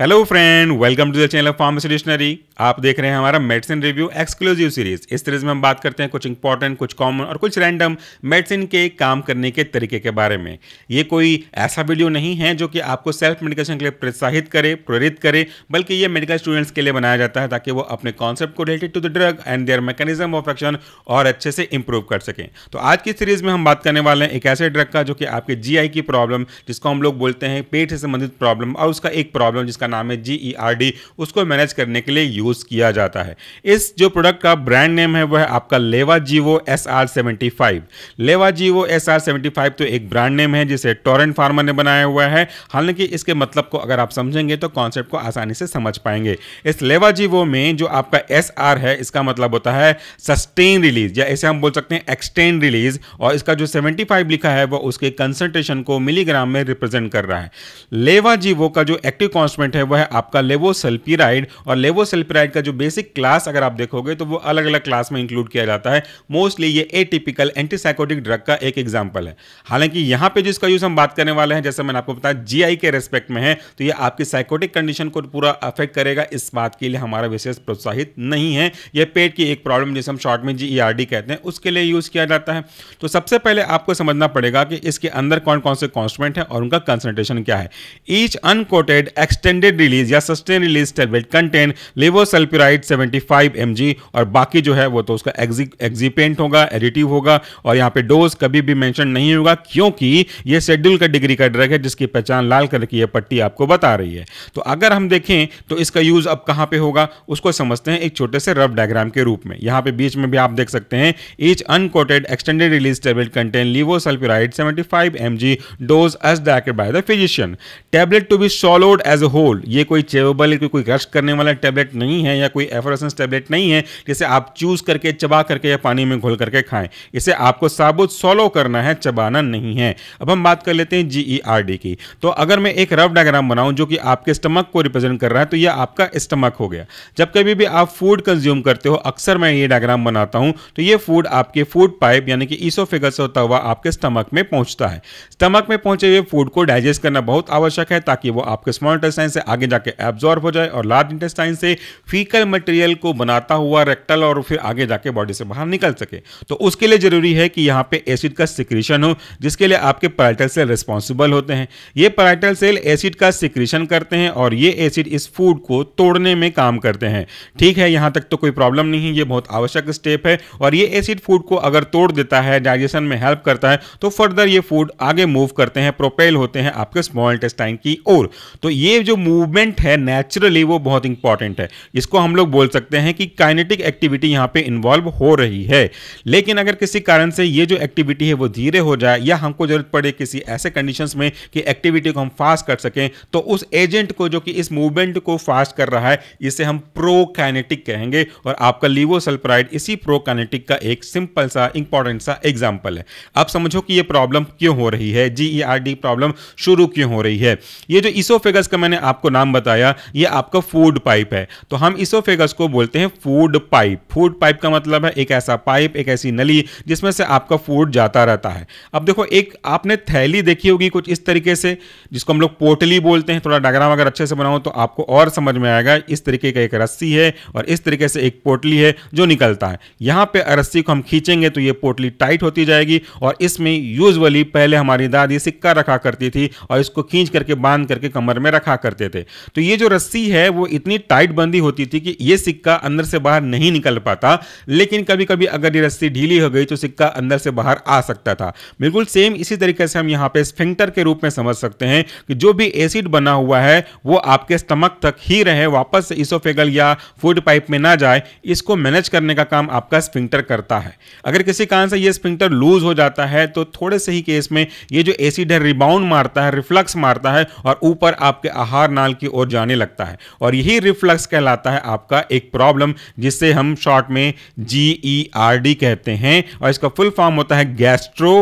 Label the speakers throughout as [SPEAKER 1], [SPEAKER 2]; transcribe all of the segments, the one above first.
[SPEAKER 1] hello friend welcome to the channel pharmacy dictionary आप देख रहे हैं हमारा मेडिसिन रिव्यू एक्सक्लूसिव सीरीज इस सीरीज में हम बात करते हैं कुछ इंपॉर्टेंट कुछ कॉमन और कुछ रैंडम मेडिसिन के काम करने के तरीके के बारे में ये कोई ऐसा वीडियो नहीं है जो कि आपको सेल्फ मेडिकेशन के लिए प्रोत्साहित करे प्रेरित करे बल्कि ये मेडिकल स्टूडेंट्स के लिए बनाया जाता है ताकि वो अपने कॉन्सेप्ट को related to the drug and their mechanism of action और अच्छे से इंप्रूव कर सकें तो आज की सीरीज में हम बात करने वाले हैं एक ऐसे ड्रग का जो कि आपके जी की प्रॉब्लम जिसको हम लोग बोलते हैं पेट से संबंधित प्रॉब्लम और उसका एक प्रॉब्लम जिसका नाम है जी ई आर डी उसको मैनेज करने के लिए यूज़ किया जाता है इस जो प्रोडक्ट का ब्रांड नेम है वह आपका लेवा जीवो एस आर सेवेंटी फाइव लेवा जीवो एस आर सेवेंटी फाइव तो एक ब्रांड नेम है जिसे टोरेंट फार्मा ने बनाया हुआ है हालांकि इसके मतलब को अगर आप समझेंगे तो कॉन्सेप्ट को आसानी से समझ पाएंगे इस लेवा जीवो में जो आपका एस आर है इसका मतलब होता है सस्टेन रिलीज या ऐसे हम बोल सकते हैं एक्सटेन रिलीज और इसका जो 75 लिखा है वह उसके कंसेंट्रेशन को मिलीग्राम में रिप्रेजेंट कर रहा है लेवा जीवो का जो एक्टिव कॉन्स्टेंट कंपोनेंट है वो है आपका लेवोसल्पीराइड और लेवोसल्पीराइड का जो बेसिक क्लास अगर आप देखोगे तो वो अलग अलग क्लास में इंक्लूड किया जाता है मोस्टली ये एटिपिकल एंटीसाइकोटिक ड्रग का एक एग्जाम्पल है हालांकि यहाँ पे जिसका यूज हम बात करने वाले हैं जैसे मैंने आपको बताया जी के रेस्पेक्ट में है तो ये आपकी साइकोटिक कंडीशन को पूरा अफेक्ट करेगा इस बात के लिए हमारा विशेष प्रोत्साहित नहीं है यह पेट की एक प्रॉब्लम जिसे हम शॉर्ट में जी e कहते हैं उसके लिए यूज़ किया जाता है तो सबसे पहले आपको समझना पड़ेगा कि इसके अंदर कौन कौन से कॉन्स्टमेंट है और उनका कंसनट्रेशन क्या है each uncoated extend extended release या sustain release tablet contain five M G और बाकी जो है वो तो उसका एग्जीपेंट होगा एडिटिव होगा और यहाँ पे डोज कभी भी मैंशन नहीं होगा क्योंकि ये शेड्यूल का डिग्री का ड्रग है जिसकी पहचान लाल कलर की यह पट्टी आपको बता रही है तो अगर हम देखें तो इसका यूज अब कहाँ पे होगा उसको समझते हैं एक छोटे से रफ डायग्राम के रूप में यहाँ पे बीच में भी आप देख सकते हैं each uncoated extended release tablet contain five M G dose as directed by the physician tablet to be swallowed as a whole कोल ये कोई चेवेबल कोई कोई रश करने वाला टैबलेट नहीं है या कोई एफरसेंस टैबलेट नहीं है जिसे आप चूज करके चबा करके या पानी में घोल करके खाएं इसे आपको साबुत सॉलो करना है चबाना नहीं है अब हम बात कर लेते हैं जी e की तो अगर मैं एक रफ डायग्राम बनाऊँ जो कि आपके स्टमक को रिप्रेजेंट कर रहा है तो यह आपका स्टमक हो गया जब कभी भी आप फूड कंज्यूम करते हो अक्सर मैं ये डायग्राम बनाता हूँ तो ये फूड आपके फूड पाइप यानी कि ईसो से होता हुआ आपके स्टमक में पहुँचता है स्टमक में पहुँचे हुए फूड को डाइजेस्ट करना बहुत आवश्यक है ताकि वो आपके स्मॉल इंटेस्टाइन से से आगे जाके एब्जॉर्ब हो जाए और लार्ज इंटेस्टाइन से फीकल मटेरियल को बनाता हुआ रेक्टल और फिर आगे जाके बॉडी से बाहर निकल सके तो उसके लिए जरूरी है कि यहाँ पे एसिड का सिक्रीशन हो जिसके लिए आपके पैराइटल सेल रिस्पॉन्सिबल होते हैं ये पैराइटल सेल एसिड का सिक्रीशन करते हैं और ये एसिड इस फूड को तोड़ने में काम करते हैं ठीक है यहाँ तक तो कोई प्रॉब्लम नहीं है ये बहुत आवश्यक स्टेप है और ये एसिड फूड को अगर तोड़ देता है डाइजेशन में हेल्प करता है तो फर्दर ये फूड आगे मूव करते हैं प्रोपेल होते हैं आपके स्मॉल इंटेस्टाइन की ओर तो ये जो मूवमेंट है नेचुरली वो बहुत इंपॉर्टेंट है इसको हम लोग बोल सकते हैं कि काइनेटिक एक्टिविटी यहाँ पे इन्वॉल्व हो रही है लेकिन अगर किसी कारण से ये जो एक्टिविटी है वो धीरे हो जाए या हमको जरूरत पड़े किसी ऐसे कंडीशन में कि एक्टिविटी को हम फास्ट कर सकें तो उस एजेंट को जो कि इस मूवमेंट को फास्ट कर रहा है इसे हम प्रो कहेंगे और आपका लीवोसल्फ्राइड इसी प्रो का एक सिंपल सा इंपॉर्टेंट सा एग्जाम्पल है आप समझो कि ये प्रॉब्लम क्यों हो रही है जी प्रॉब्लम e शुरू क्यों हो रही है ये जो इसोफेगस का मैंने आप आपको नाम बताया ये आपका फूड पाइप है तो हम इसोफेगस को बोलते हैं फूड पाइप फूड पाइप का मतलब है एक ऐसा पाइप एक ऐसी नली जिसमें से आपका फूड जाता रहता है अब देखो एक आपने थैली देखी होगी कुछ इस तरीके से जिसको हम लोग पोटली बोलते हैं थोड़ा डायग्राम अगर अच्छे से बनाओ तो आपको और समझ में आएगा इस तरीके का एक रस्सी है और इस तरीके से एक पोटली है जो निकलता है यहाँ पर रस्सी को हम खींचेंगे तो ये पोटली टाइट होती जाएगी और इसमें यूजली पहले हमारी दादी सिक्का रखा करती थी और इसको खींच करके बांध करके कमर में रखा करते थे तो ये जो रस्सी है वो इतनी टाइट बंदी होती थी कि ये सिक्का अंदर से बाहर नहीं निकल पाता लेकिन कभी कभी अगर ये रस्सी ढीली हो गई तो सिक्का अंदर से बाहर आ सकता था बिल्कुल सेम इसी तरीके से हम यहाँ पे स्फिंक्टर के रूप में समझ सकते हैं कि जो भी एसिड बना हुआ है वो आपके स्टमक तक ही रहे वापस इसोफेगल या फूड पाइप में ना जाए इसको मैनेज करने का काम आपका स्फिंक्टर करता है अगर किसी कारण से ये स्फिंक्टर लूज हो जाता है तो थोड़े से ही केस में ये जो एसिड है रिबाउंड मारता है रिफ्लक्स मारता है और ऊपर आपके आहार कैनाल की ओर जाने लगता है और यही रिफ्लक्स कहलाता है आपका एक प्रॉब्लम जिसे हम शॉर्ट में जी ई आर डी कहते हैं और इसका फुल फॉर्म होता है gastro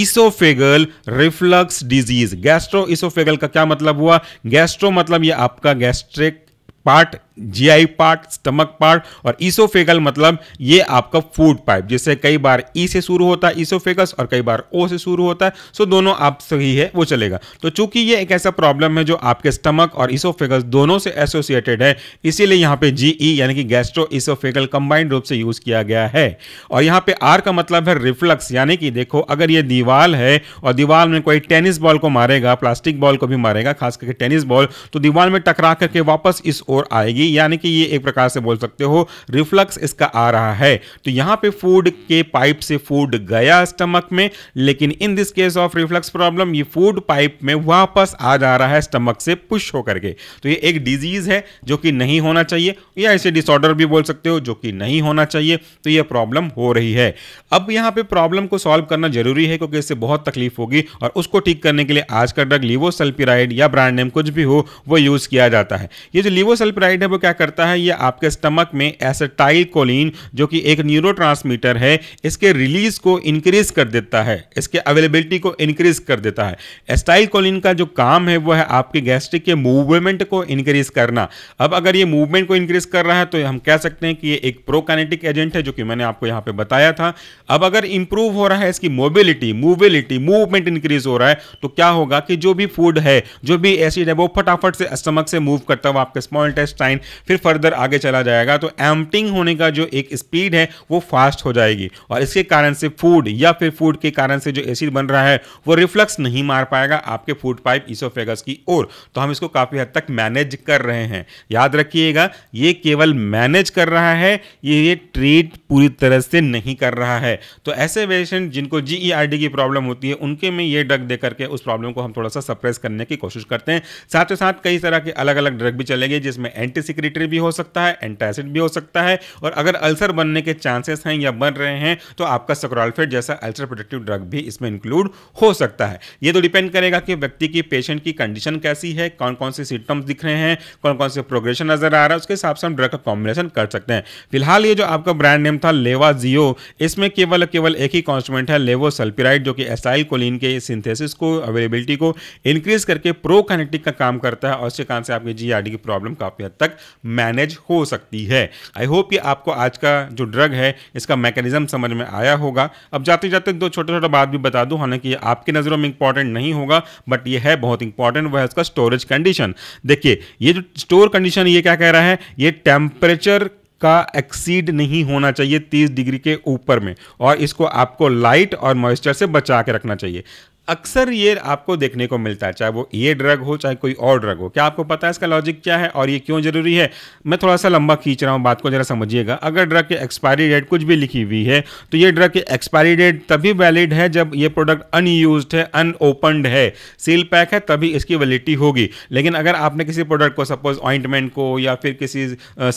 [SPEAKER 1] oesophageal reflux disease gastro oesophageal का क्या मतलब हुआ गैस्ट्रो मतलब ये आपका gastric part GI part stomach part और ईसोफेगल मतलब ये आपका फूड पाइप जिससे कई बार ई e से शुरू होता है ईसोफेगस और कई बार ओ से शुरू होता है सो दोनों आप सही है वो चलेगा तो चूंकि ये एक ऐसा प्रॉब्लम है जो आपके स्टमक और ईसोफेगस दोनों से एसोसिएटेड है इसीलिए यहाँ पे जीई e यानी कि गैस्ट्रो ईसोफेगल कंबाइंड रूप से यूज किया गया है और यहाँ पे आर का मतलब है रिफ्लक्स यानी कि देखो अगर ये दीवाल है और दीवाल में कोई टेनिस बॉल को मारेगा प्लास्टिक बॉल को भी मारेगा खास करके टेनिस बॉल तो दीवाल में टकरा करके वापस इस ओर आएगी जाएगी यानी कि ये एक प्रकार से बोल सकते हो रिफ्लक्स इसका आ रहा है तो यहाँ पे फूड के पाइप से फूड गया स्टमक में लेकिन in this case of reflux problem ये फूड पाइप में वापस आ जा रहा है स्टमक से पुश होकर के तो ये एक डिजीज है जो कि नहीं होना चाहिए या ऐसे डिसऑर्डर भी बोल सकते हो जो कि नहीं होना चाहिए तो ये प्रॉब्लम हो रही है अब यहाँ पे प्रॉब्लम को सॉल्व करना जरूरी है क्योंकि इससे बहुत तकलीफ होगी और उसको ठीक करने के लिए आज का ड्रग लिवोसल्पिराइड या ब्रांड नेम कुछ भी हो वो यूज़ किया जाता है ये जो लिवोसल्पिराइड है वो क्या करता है ये आपके स्टमक में एसेटाइल कोलिन जो कि एक न्यूरो है इसके रिलीज को इंक्रीज कर देता है इसके अवेलेबिलिटी को इंक्रीज कर देता है एस्टाइल कोलिन का जो काम है वो है आपके गैस्ट्रिक के मूवमेंट को इंक्रीज करना अब अगर ये मूवमेंट को इंक्रीज कर रहा है तो हम कह सकते हैं कि ये एक प्रोकाइनेटिक एजेंट है जो कि मैंने आपको यहाँ पे बताया था अब अगर इंप्रूव हो रहा है इसकी मोबिलिटी मूविलिटी मूवमेंट इंक्रीज हो रहा है तो क्या होगा कि जो भी फूड है जो भी एसिड है वो फटाफट से स्टमक से मूव करता हुआ आपके स्मॉल टेस्टाइन फिर फर्दर आगे चला जाएगा तो एम्पटिंग होने का जो एक स्पीड है वो फास्ट हो जाएगी और इसके कारण से फूड या फिर फूड के कारण से जो एसिड बन रहा है वो रिफ्लक्स नहीं मार पाएगा आपके फूड पाइप इसोफेगस की ओर तो हम इसको काफ़ी हद तक मैनेज कर रहे हैं याद रखिएगा ये केवल मैनेज कर रहा है ये ये ट्रीट पूरी तरह से नहीं कर रहा है तो ऐसे पेशेंट जिनको जीईआरडी e की प्रॉब्लम होती है उनके में ये ड्रग दे करके उस प्रॉब्लम को हम थोड़ा सा सप्रेस करने की कोशिश करते हैं साथ ही साथ कई तरह के अलग अलग ड्रग भी चलेंगे जिसमें एंटी सिक्रेटरी भी हो सकता है एंटासिड भी हो सकता है और अगर अल्सर बनने के चांसेस हैं या बन रहे हैं तो आपका सक्रॉलफेट जैसा अल्सर प्रोटेक्टिव ड्रग भी इसमें इंक्लूड हो सकता है ये तो डिपेंड करेगा कि व्यक्ति की पेशेंट की कंडीशन कैसी है कौन कौन से सिम्टम्स दिख रहे हैं कौन कौन से प्रोग्रेशन नजर आ रहा है उसके हिसाब से हम ड्रग का कॉम्बिनेशन कर सकते हैं फिलहाल ये जो आपका ब्रांड नेम था लेवा जियो इसमें केवल केवल एक ही कॉन्स्टमेंट है लेवो सल्पिराइड जो कि एसाइल कोलिन के सिंथेसिस को अवेलेबिलिटी को इंक्रीज करके प्रो कनेक्टिक का काम करता है और उसके कारण से आपकी जी की प्रॉब्लम काफ़ी हद तक मैनेज हो सकती है आई होप ये आपको आज का जो ड्रग है इसका मैकेनिज्म समझ में आया होगा अब जाते जाते दो छोटे छोटे बात भी बता दूँ हालांकि ये आपकी नज़रों में इंपॉर्टेंट नहीं होगा बट ये है बहुत इंपॉर्टेंट वह इसका स्टोरेज कंडीशन देखिए ये जो स्टोर कंडीशन ये क्या कह रहा है ये टेम्परेचर का एक्सीड नहीं होना चाहिए 30 डिग्री के ऊपर में और इसको आपको लाइट और मॉइस्चर से बचा के रखना चाहिए अक्सर ये आपको देखने को मिलता है चाहे वो ये ड्रग हो चाहे कोई और ड्रग हो क्या आपको पता है इसका लॉजिक क्या है और ये क्यों ज़रूरी है मैं थोड़ा सा लंबा खींच रहा हूँ बात को ज़रा समझिएगा अगर ड्रग की एक्सपायरी डेट कुछ भी लिखी हुई है तो ये ड्रग की एक्सपायरी डेट तभी वैलिड है जब ये प्रोडक्ट अनयूज है अनओपनड है सील पैक है तभी इसकी वैलिडिटी होगी लेकिन अगर आपने किसी प्रोडक्ट को सपोज ऑइंटमेंट को या फिर किसी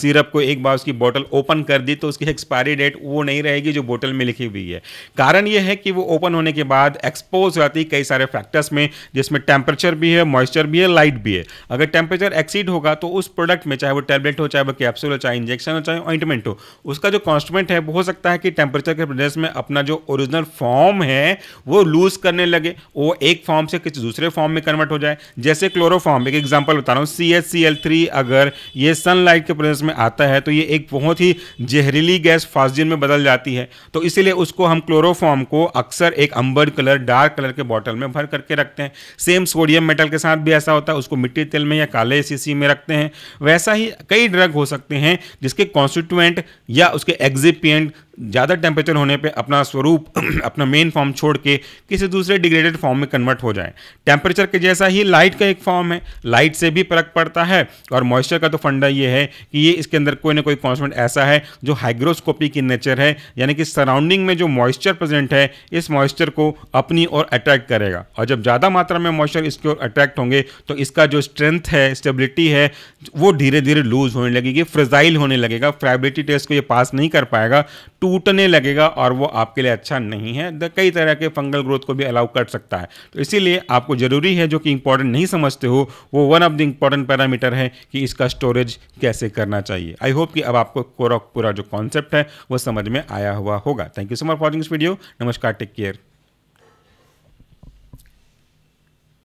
[SPEAKER 1] सीरप को एक बार उसकी बॉटल ओपन कर दी तो उसकी एक्सपायरी डेट वो नहीं रहेगी जो बोटल में लिखी हुई है कारण ये है कि वो ओपन होने के बाद एक्सपोज हो जाती है कई सारे फैक्टर्स में जिसमें टेम्परेचर भी है मॉइस्चर भी है लाइट भी है अगर टेम्परेचर एक्सीड होगा तो उस प्रोडक्ट में चाहे वो टैबलेट हो चाहे वो कैप्सूल हो चाहे इंजेक्शन हो चाहे ऑइंटमेंट हो उसका जो कॉन्स्टमेंट है वो हो सकता है कि टेम्परेचर के प्रेजेंस में अपना जो ओरिजिनल फॉर्म है वो लूज करने लगे वो एक फॉर्म से किसी दूसरे फॉर्म में कन्वर्ट हो जाए जैसे क्लोरोफॉर्म एक एग्जाम्पल बता रहा हूँ C H C L three अगर ये सनलाइट के प्रेजेंस में आता है तो ये एक बहुत ही जहरीली गैस फास्जिन में बदल जाती है तो इसीलिए उसको हम क्लोरोफॉर्म को अक्सर एक अंबर कलर डार्क कलर के बॉटल में भर करके रखते हैं सेम सोडियम मेटल के साथ भी ऐसा होता है उसको मिट्टी तेल में या काले सीसी में रखते हैं वैसा ही कई ड्रग हो सकते हैं जिसके कॉन्स्टिट्यूएंट या उसके एग्जिपियंट ज़्यादा टेम्परेचर होने पे अपना स्वरूप अपना मेन फॉर्म छोड़ के किसी दूसरे डिग्रेडेड फॉर्म में कन्वर्ट हो जाए टेम्परेचर के जैसा ही लाइट का एक फॉर्म है लाइट से भी फर्क पड़ता है और मॉइस्चर का तो फंडा ये है कि ये इसके अंदर कोई ना कोई कॉन्सेंट ऐसा है जो हाइग्रोस्कोपी की नेचर है यानी कि सराउंडिंग में जो मॉइस्चर प्रेजेंट है इस मॉइस्चर को अपनी ओर अट्रैक्ट करेगा और जब ज़्यादा मात्रा में मॉइस्चर इसके ओर अट्रैक्ट होंगे तो इसका जो स्ट्रेंथ है स्टेबिलिटी है वो धीरे धीरे लूज होने लगेगी फ्रेजाइल होने लगेगा फ्राइबिलिटी टेस्ट को ये पास नहीं कर पाएगा टू टूटने लगेगा और वो आपके लिए अच्छा नहीं है कई तरह के फंगल ग्रोथ को भी अलाउ कर सकता है तो इसीलिए आपको ज़रूरी है जो कि इंपॉर्टेंट नहीं समझते हो वो one of the important parameter है कि इसका स्टोरेज कैसे करना चाहिए आई होप कि अब आपको पूरा पूरा जो कॉन्सेप्ट है वो समझ में आया हुआ होगा thank you so much for watching this video नमस्कार टेक केयर